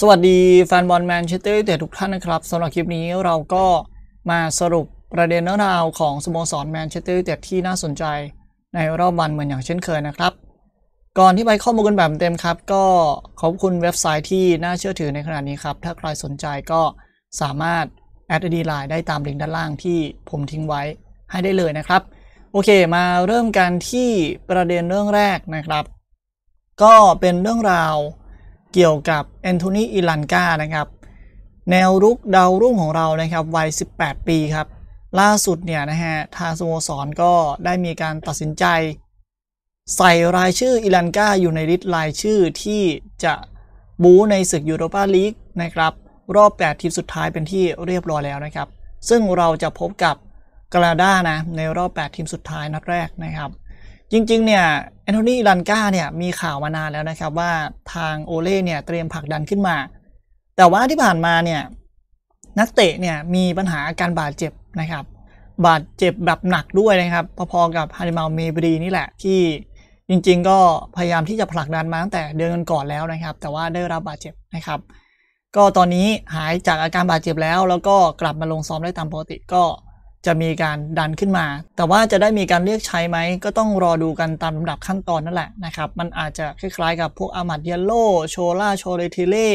สวัสดีแฟนบอลแมนเชสเตอร์ยูไนเต็ดทุกท่านนะครับสำหรับคลิปนี้เราก็มาสรุปประเด็นเรื่องราวของสโมสรแมนเชสเตอร์ยูไนเต็ดที่น่าสนใจในรอบวันเหมือนอย่างเช่นเคยนะครับ ก่อนที่ไปข้อมูลกันแบบเต็มครับ ก็ขอบคุณเว็บไซต์ที่น่าเชื่อถือในขณะนี้ครับ ถ้าใครสนใจก็สามารถ แอดดีไลน์ได้ตามลิงก์ด้านล่างที่ผมทิ้งไว้ให้ได้เลยนะครับโอเค มาเริ่มกันที่ประเด็นเรื่องแรกนะครับ ก็เป็นเรื่องราวเกี่ยวกับแอนโทนีอิลันกานะครับ แนวรุกดาวรุ่งของเรานะครับวัย 18 ปีครับ ล่าสุดเนี่ยนะฮะ ทางสโมสรก็ได้มีการตัดสินใจ ใส่รายชื่ออิลันกาอยู่ในลิสต์รายชื่อที่จะบูในศึกยูโรปาลีกนะครับ รอบ 8 ทีมสุดท้ายเป็นที่เรียบร้อยแล้วนะครับ ซึ่งเราจะพบกับกลาดานะ ในรอบ 8 ทีมสุดท้ายนัดแรกนะครับจริงๆ เนี่ยแอนโทนีลันกาเนี่ยมีข่าวมานานแล้วนะครับว่าทางโอเล่เนี่ยเตรียมผลักดันขึ้นมา แต่ว่าที่ผ่านมาเนี่ยนักเตะเนี่ยมีปัญหาอาการบาดเจ็บนะครับ บาดเจ็บแบบหนักด้วยนะครับพอๆกับฮาริมาเมบรีนี่แหละที่จริงๆ ก็พยายามที่จะผลักดันมาตั้งแต่เดือนก่อนแล้วนะครับ แต่ว่าได้รับบาดเจ็บนะครับ ก็ตอนนี้หายจากอาการบาดเจ็บแล้วแล้วก็กลับมาลงซ้อมได้ตามปกติก็จะมีการดันขึ้นมา แต่ว่าจะได้มีการเรียกใช้ไหมก็ต้องรอดูกันตามลำดับขั้นตอนนั่นแหละนะครับ มันอาจจะคล้ายๆกับพวกอามัดเยลโลโชล่า โชเลทิเล่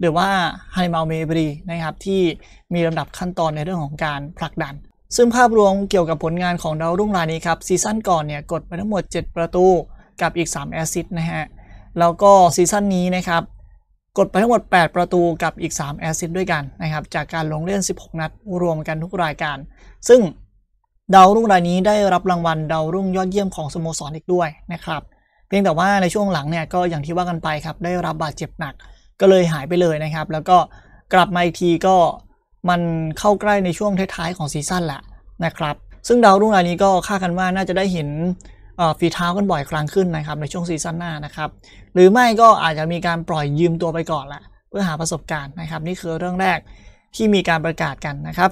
หรือว่าไฮมาลเมบรีนะครับที่มีลำดับขั้นตอนในเรื่องของการผลักดัน ซึ่งภาพรวมเกี่ยวกับผลงานของดาวรุ่งรายนี้ครับซีซั่นก่อนเนี่ยกดไปทั้งหมด 7 ประตูกับอีก3แอสซิสต์นะฮะ แล้วก็ซีซั่นนี้นะครับกดไปทั้งหมด 8 ประตูกับอีก 3 แอสซิสด้วยกันนะครับ จากการลงเล่น 16 นัด รวมกันทุกรายการ ซึ่งดาวรุ่งรายนี้ได้รับรางวัล ดาวรุ่งยอดเยี่ยมของสโมสรออีกด้วยนะครับ เพียงแต่ว่าในช่วงหลังเนี่ยก็อย่างที่ว่ากันไปครับ ได้รับบาดเจ็บหนักก็เลยหายไปเลยนะครับ แล้วก็กลับมาอีกทีก็มันเข้าใกล้ในช่วงท้าย ๆ ของซีซั่นแหละนะครับ ซึ่งดาวรุ่งรายนี้ก็คาดกันว่าน่าจะได้เห็นฝีเท้ากันบ่อยครั้งขึ้นนะครับในช่วงซีซั่นหน้านะครับหรือไม่ก็อาจจะมีการปล่อยยืมตัวไปก่อนละ เพื่อหาประสบการณ์นะครับ นี่คือเรื่องแรกที่มีการประกาศกันนะครับ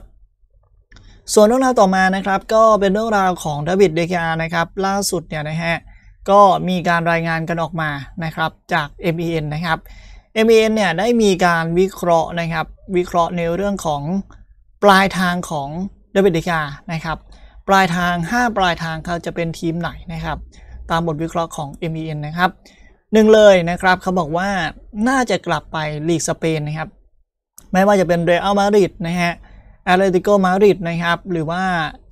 ส่วนเรื่องราวต่อมานะครับ ก็เป็นเรื่องราวของเดวิดเดกานะครับล่าสุดเนี่ยนะฮะก็มีการรายงานกันออกมานะครับจาก MEN นะครับ MEN เนี่ยได้มีการวิเคราะห์นะครับ วิเคราะห์ในเรื่องของปลายทางของเดวิดเดกานะครับปลายทาง 5 ปลายทางเขาจะเป็นทีมไหนนะครับตามบทวิเคราะห์ของ MEN นะครับหนึ่งเลยนะครับเขาบอกว่าน่าจะกลับไปลีกสเปนนะครับไม่ว่าจะเป็นเรอัลมาดริดนะฮะแอตเลติโกมาดริดนะครับหรือว่า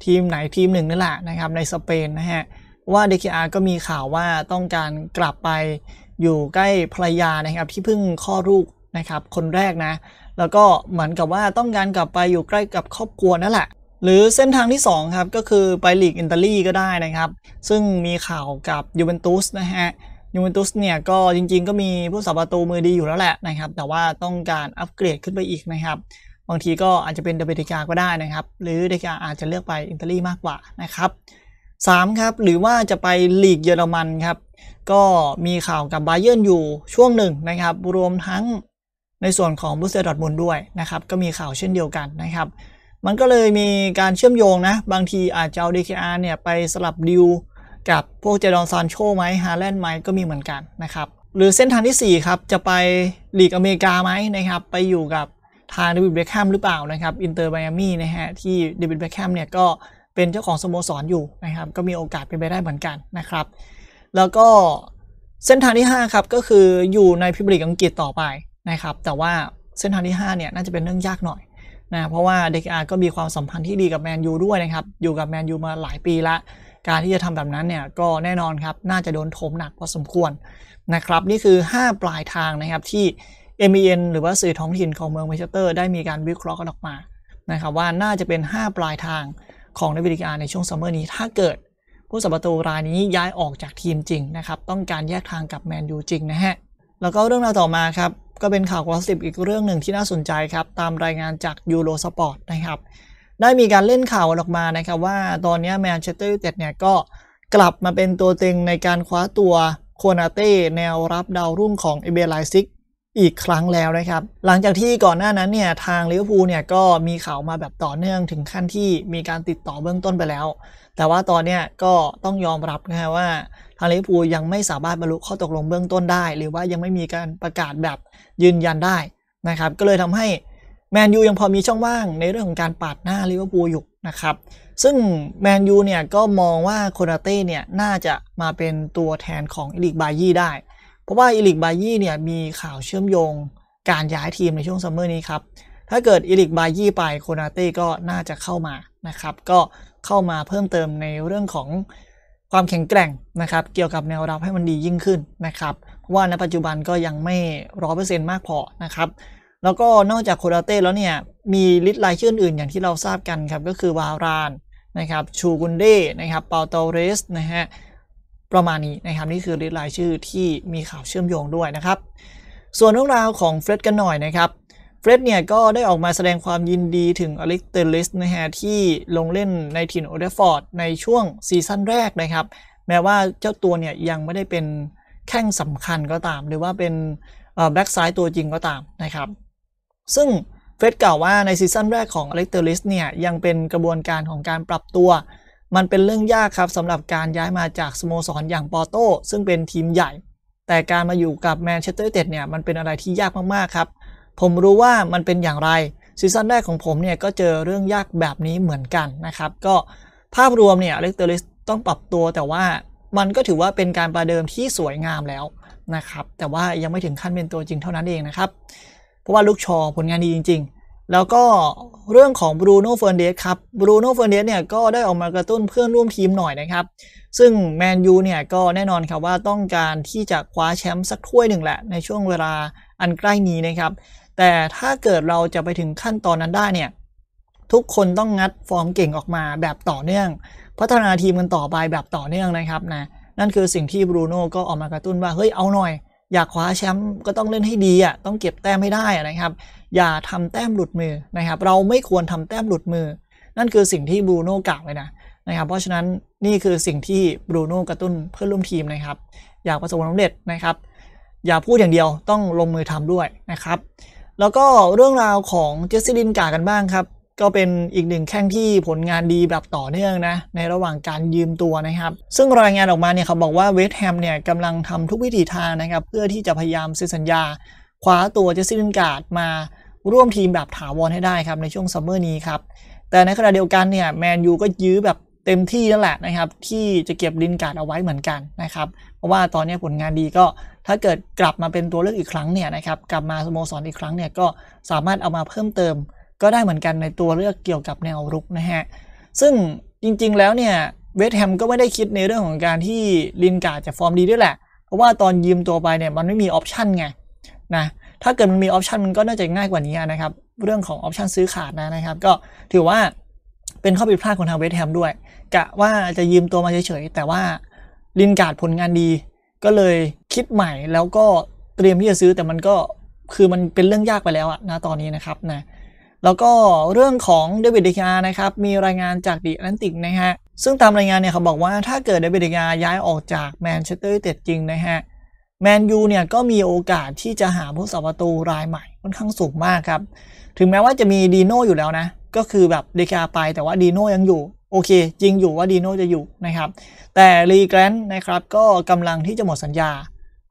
ทีมไหนทีมหนึ่งนี่แหละนะครับในสเปนนะฮะว่าเดคิอาก็มีข่าวว่าต้องการกลับไปอยู่ใกล้ภรรยานะครับที่เพิ่งคลอดลูกนะครับคนแรกนะแล้วก็เหมือนกับว่าต้องการกลับไปอยู่ใกล้กับครอบครัวนั่นแหละหรือเส้นทางที่2ครับก็คือไปลีกอินตาลีก็ได้นะครับ ซึ่งมีข่าวกับยูเวนตุสนะฮะยูเวนตุสเนี่ยก็จริงๆก็มีผู้สาประตูมือดีอยู่แล้วแหละนะครับ แต่ว่าต้องการอัปเกรดขึ้นไปอีกนะครับ บางทีก็อาจจะเป็นเดเบติกาก็ได้นะครับหรือเดกาอาจจะเลือกไปอินตาลีมากกว่านะครับ 3 ครับ หรือว่าจะไปลีกเยอรมันครับก็มีข่าวกับไบเยอร์อยู่ช่วงหนึ่งนะครับ รวมทั้งในส่วนของบุสเซอร์ดอทมุนด้วยนะครับก็มีข่าวเช่นเดียวกันนะครับมันก็เลยมีการเชื่อมโยงนะ บางทีอาจจะเอา DKR เนี่ย ไปสลับดิว กับพวกเจดอนซานโชไหมฮาแลนด์ไหมก็มีเหมือนกันนะครับ หรือเส้นทางที่ 4 ครับ จะไปหลีกอเมริกาไหมนะครับ ไปอยู่กับทางเดวิดเบคแฮมหรือเปล่านะครับ อินเตอร์ไบอามี่นะฮะที่เดวิดเบคแฮมเนี่ย ก็เป็นเจ้าของสโมสรออยู่นะครับก็มีโอกาสเป็นไปได้เหมือนกันนะครับแล้วก็เส้นทางที่5ครับก็คืออยู่ในพิบลิกอังกฤษต่อไปนะครับแต่ว่าเส้นทางที่5เนี่ยน่าจะเป็นเรื่องยากหน่อยนะเพราะว่าเดกอาก็มีความสัมพันธ์ที่ดีกับแมนยูด้วยนะครับ อยู่กับแมนยูมาหลายปีละการที่จะทำแบบนั้นเนี่ยก็แน่นอนครับน่าจะโดนโถมหนักพอสมควรนะครับ นี่คือ 5 ปลายทางนะครับที่ m อ n หรือว่าสื่อท้องถิ่นของเมืองเมชเตอร์ได้มีการวิเคราะห์กันออกมานะครับ ว่าน่าจะเป็น 5 ปลายทางของเดวิดกาในช่วงซัมเมอร์นี้ถ้าเกิดผู้สับปทารายนี้ย้ายออกจากทีมจริงนะครับ ต้องการแยกทางกับแมนยูจริงนะฮะแล้วก็เรื่องราวต่อมาครับก็เป็นข่าวกอสิบอีกเรื่องหนึ่งที่น่าสนใจครับ ตามรายงานจากยูโรสปอร์ตนะครับ ได้มีการเล่นข่าวออกมานะครับว่าตอนนี้แมนเชสเตอร์ยูไนเต็ดเนี่ยก็กลับมาเป็นตัวเต็งในการคว้าตัว โคนาเต้ แนวรับดาวรุ่งของเอเบรไลซิกอีกครั้งแล้วนะครับหลังจากที่ก่อนหน้านั้นเนี่ยทางลิเวอร์พูลเนี่ยก็มีข่าวมาแบบต่อเนื่องถึงขั้นที่มีการติดต่อเบื้องต้นไปแล้ว แต่ว่าตอนเนี้ยก็ต้องยอมรับนะฮะว่าทางลิเวอร์พูลยังไม่สามารถบรรลุข้อตกลงเบื้องต้นได้หรือว่ายังไม่มีการประกาศแบบยืนยันได้นะครับก็เลยทำให้แมนยูยังพอมีช่องว่าง ในเรื่องของการปาดหน้าลิเวอร์พูลอยู่นะครับซึ่งแมนยูเนี่ยก็มองว่าโคนาเต้เนี่ยน่าจะมาเป็นตัวแทนของอิลิกบายี่ได้เพราะว่าอิลิกบายี่เนี่ยมีข่าวเชื่อมโยงการย้ายทีมในช่วงซัมเมอร์นี้ครับ ถ้าเกิดอิลิกบายี่ไปโคนาเต้ก็น่าจะเข้ามานะครับ ก็เข้ามาเพิ่มเติมในเรื่องของความแข็งแกร่งนะครับ เกี่ยวกับแนวรับให้มันดียิ่งขึ้นนะครับ ว่าในปัจจุบันก็ยังไม่ร้อเปอร์เซ็นต์มากพอนะครับ แล้วก็นอกจากโคนาเต้แล้วเนี่ย มีลิสต์รายชื่ออื่นอย่างที่เราทราบกันครับก็คือวารานนะครับชูกุนเด้นะครับเปาโตเรสนะฮะประมาณนี้นะครับ นี่คือลิสต์รายชื่อที่มีข่าวเชื่อมโยงด้วยนะครับ ส่วนเรื่องราวของเฟร็ดกันหน่อยนะครับเฟร็ดเนี่ยก็ได้ออกมาแสดงความยินดีถึงอลิสเตอร์ลิสนะฮะที่ลงเล่นในทีมโอเดฟอร์ดในช่วงซีซั่นแรกนะครับ แม้ว่าเจ้าตัวเนี่ยยังไม่ได้เป็นแข้งสำคัญก็ตาม หรือว่าเป็นแบ็กซ้ายตัวจริงก็ตามนะครับซึ่งเฟร็ดกล่าวว่าในซีซั่นแรกของอลิสเตอร์ลิสเนี่ยยังเป็นกระบวนการของการปรับตัวมันเป็นเรื่องยากครับสำหรับการย้ายมาจากสโมสรอย่างปอโต้ซึ่งเป็นทีมใหญ่แต่การมาอยู่กับแมนเชสเตอร์นเต็ดเนี่ยมันเป็นอะไรที่ยากมาก ๆ ครับผมรู้ว่ามันเป็นอย่างไรซีซั่นแรกของผมเนี่ยก็เจอเรื่องยากแบบนี้เหมือนกันนะครับก็ภาพรวมเนี่ยเล็กเตอร์ลิสต้องปรับตัวแต่ว่ามันก็ถือว่าเป็นการประเดิมที่สวยงามแล้วนะครับแต่ว่ายังไม่ถึงขั้นเป็นตัวจริงเท่านั้นเองนะครับเพราะว่าลูกชอผลงานดีจริงแล้วก็เรื่องของบรูโน่เฟอร์เดสครับ บรูโน่เฟอร์เดสเนี่ยก็ได้ออกมากระตุ้นเพื่อนร่วมทีมหน่อยนะครับ ซึ่งแมนยูเนี่ยก็แน่นอนครับว่าต้องการที่จะคว้าแชมป์สักถ้วยหนึ่งแหละในช่วงเวลาอันใกล้นี้นะครับ แต่ถ้าเกิดเราจะไปถึงขั้นตอนนั้นได้เนี่ย ทุกคนต้องงัดฟอร์มเก่งออกมาแบบต่อเนื่อง พัฒนาทีมกันต่อไปแบบต่อเนื่องนะครับนะ นั่นคือสิ่งที่บรูโน่ก็ออกมากระตุ้นว่า เฮ้ย เอาหน่อย อยากคว้าแชมป์ก็ต้องเล่นให้ดีอ่ะ ต้องเก็บแต้มให้ได้นะครับอย่าทำแต้มหลุดมือนะครับ เราไม่ควรทำแต้มหลุดมือ นั่นคือสิ่งที่บรูโน่กล่าวไว้นะนะครับ เพราะฉะนั้นนี่คือสิ่งที่บรูโน่กระตุ้นเพื่อร่วมทีมนะครับ อยากประสบความสำเร็จนะครับ อย่าพูดอย่างเดียวต้องลงมือทำด้วยนะครับ แล้วก็เรื่องราวของเจสซี่ลินกากันบ้างครับ ก็เป็นอีกหนึ่งแข้งที่ผลงานดีแบบต่อเนื่องนะ ในระหว่างการยืมตัวนะครับ ซึ่งรายงานออกมาเนี่ยเขาบอกว่าเวสต์แฮมเนี่ยกำลังทำทุกวิถีทางนะครับ เพื่อที่จะพยายามเซ็นสัญญาคว้าตัวเจสซี่ลินกาดมาร่วมทีมแบบถาวรให้ได้ครับในช่วงซัมเมอร์นี้ครับแต่ในขณะเดียวกันเนี่ยแมนยูก็ยื้อแบบเต็มที่นั่นแหละนะครับที่จะเก็บลินการ์ดเอาไว้เหมือนกันนะครับ เพราะว่าตอนนี้ผลงานดีก็ถ้าเกิดกลับมาเป็นตัวเลือกอีกครั้งเนี่ยนะครับ กลับมาสโมสรอีกครั้งเนี่ยก็สามารถเอามาเพิ่มเติมก็ได้เหมือนกันในตัวเลือกเกี่ยวกับแนวรุกนะฮะซึ่งจริงๆแล้วเนี่ยเวสแฮมก็ไม่ได้คิดในเรื่องของการที่ลินการ์ดจะฟอร์มดีด้วยแหละเพราะว่าตอนยืมตัวไปเนี่ยมันไม่มีออปชั่นไงนะถ้าเกิดมันมีออปชันมันก็น่าจะง่ายกว่านี้นะครับ เรื่องของออปชันซื้อขาดนะนะครับก็ถือว่าเป็นข้อผิดพลาดของทางเวสแฮมด้วย กะว่าจะยืมตัวมาเฉยๆแต่ว่าลินการ์ดผลงานดี ก็เลยคิดใหม่แล้วก็เตรียมที่จะซื้อ แต่มันก็คือมันเป็นเรื่องยากไปแล้วอะนะตอนนี้นะครับนะแล้วก็เรื่องของเดวิดเดกานะครับ มีรายงานจากดิแอนติกนะฮะซึ่งตามรายงานเนี่ยเขาบอกว่าถ้าเกิดเดวิดเดกาย้ายออกจากแมนเชสเตอร์ยูไนเต็ดจริงนะฮะแมนยูเนี่ยก็มีโอกาสที่จะหาผู้สาประตูรายใหม่ค่อนข้างสูงมากครับ ถึงแม้ว่าจะมีดีโน่อยู่แล้วนะ ก็คือแบบเดคาไปแต่ว่าดีโน่ยังอยู่ โอเค จริงอยู่ว่าดีโน่จะอยู่นะครับ แต่รีแกรนนะครับก็กำลังที่จะหมดสัญญา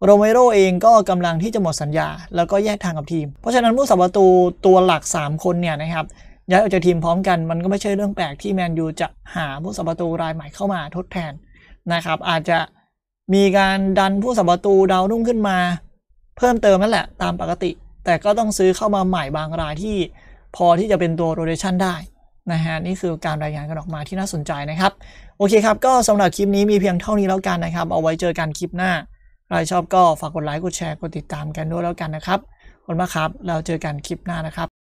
โรเมโรเองก็กำลังที่จะหมดสัญญาแล้วก็แยกทางกับทีม เพราะฉะนั้นผู้สาประตูตัวหลัก 3 คนเนี่ยนะครับย้ายออกจากทีมพร้อมกัน มันก็ไม่ใช่เรื่องแปลกที่แมนยูจะหาผู้สาประตูรายใหม่เข้ามาทดแทนนะครับอาจจะมีการดันผู้สับประตูดาวรุ่งขึ้นมาเพิ่มเติมนั่นแหละตามปกติ แต่ก็ต้องซื้อเข้ามาใหม่บางรายที่พอที่จะเป็นตัวโรเ a ชันได้นะฮะนี่คือการรายงานกันออกมาที่น่าสนใจนะครับ โอเคครับ ก็สำหรับคลิปนี้มีเพียงเท่านี้แล้วกันนะครับ เอาไว้เจอกันคลิปหน้า ใครชอบก็ฝากกดไลค์ กดแชร์ กดติดตามกันด้วยแล้วกันนะครับขอบคุณมากครับเราเจอกันคลิปหน้านะครับ